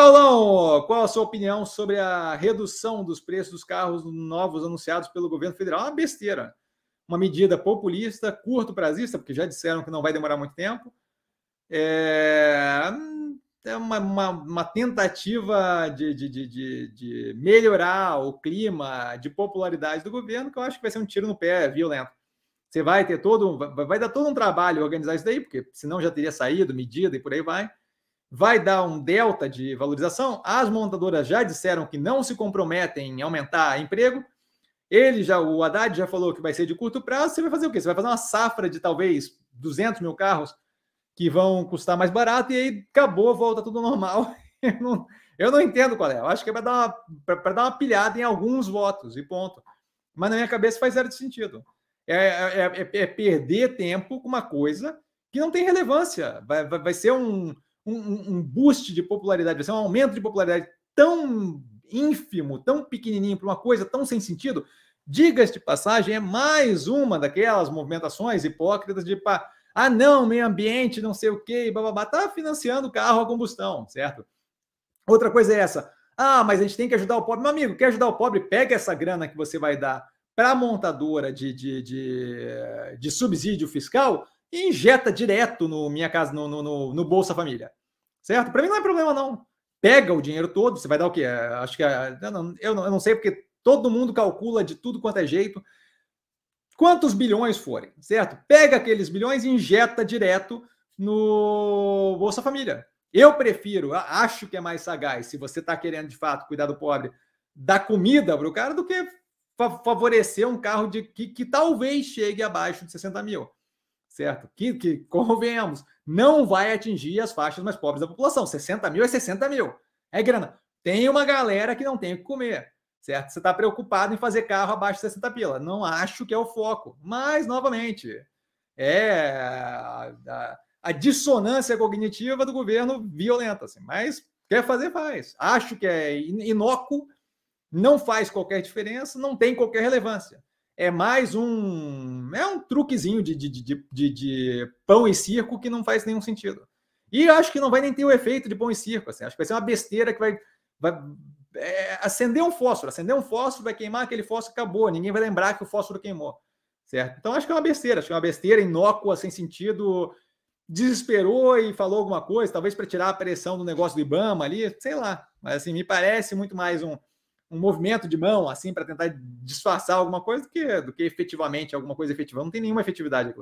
Paulão, qual a sua opinião sobre a redução dos preços dos carros novos anunciados pelo governo federal? É uma besteira. Uma medida populista, curto prazista, porque já disseram que não vai demorar muito tempo. É, é uma, uma, uma, tentativa de, de, de, de, melhorar o clima de popularidade do governo, que eu acho que vai ser um tiro no pé violento. Você vai ter todo, vai dar todo um trabalho organizar isso daí, porque senão já teria saído medida e por aí vai vai dar um delta de valorização. As montadoras já disseram que não se comprometem em aumentar emprego. Ele já, o Haddad já falou que vai ser de curto prazo. Você vai fazer o quê? Você vai fazer uma safra de talvez 200 mil carros que vão custar mais barato e aí acabou, volta tudo normal. Eu não, eu não entendo qual é. Eu acho que é para dar, uma, dar uma pilhada em alguns votos e ponto. Mas na minha cabeça faz zero de sentido. É, é, é, é perder tempo com uma coisa que não tem relevância. Vai, vai, vai ser um, um, um boost de popularidade, vai ser é um aumento de popularidade tão ínfimo, tão pequenininho para uma coisa tão sem sentido. diga-se de passagem é mais uma daquelas movimentações hipócritas de ah não, meio ambiente, não sei o quê, bababá, tá financiando carro a combustão, certo? Outra coisa é essa. Ah, mas a gente tem que ajudar o pobre. Meu amigo, quer ajudar o pobre? Pega essa grana que você vai dar para a montadora de, de, de, de, subsídio fiscal e injeta direto no Minha Casa, no, no, no, no Bolsa Família. Certo? Para mim não é problema, não. Pega o dinheiro todo, você vai dar o quê? É, acho que. É, eu não, eu não sei, porque todo mundo calcula de tudo quanto é jeito. Quantos bilhões forem, certo? Pega aqueles bilhões e injeta direto no Bolsa Família. Eu prefiro, acho que é mais sagaz, se você está querendo de fato cuidar do pobre, dar comida para o cara do que favorecer um carro de que, que talvez chegue abaixo de 60 mil certo? Que, que convenhamos, não vai atingir as faixas mais pobres da população. 60 mil é 60 mil. É grana. Tem uma galera que não tem o que comer, certo? Você está preocupado em fazer carro abaixo de 60 pila. Não acho que é o foco. Mas, novamente, é a, a dissonância cognitiva do governo violenta. Assim. Mas quer fazer, faz. Acho que é inócuo, não faz qualquer diferença, não tem qualquer relevância. É mais um é um truquezinho de, de, de, de, de pão e circo que não faz nenhum sentido. E acho que não vai nem ter o efeito de pão e circo. Assim. Acho que vai ser uma besteira que vai, vai é, acender um fósforo. Acender um fósforo, vai queimar aquele fósforo, acabou. Ninguém vai lembrar que o fósforo queimou. Certo? Então acho que é uma besteira. Acho que é uma besteira inócua, sem sentido. Desesperou e falou alguma coisa, talvez para tirar a pressão do negócio do Ibama ali, sei lá. Mas assim, me parece muito mais um um movimento de mão, assim, para tentar disfarçar alguma coisa do que, do que efetivamente, alguma coisa efetiva. Não tem nenhuma efetividade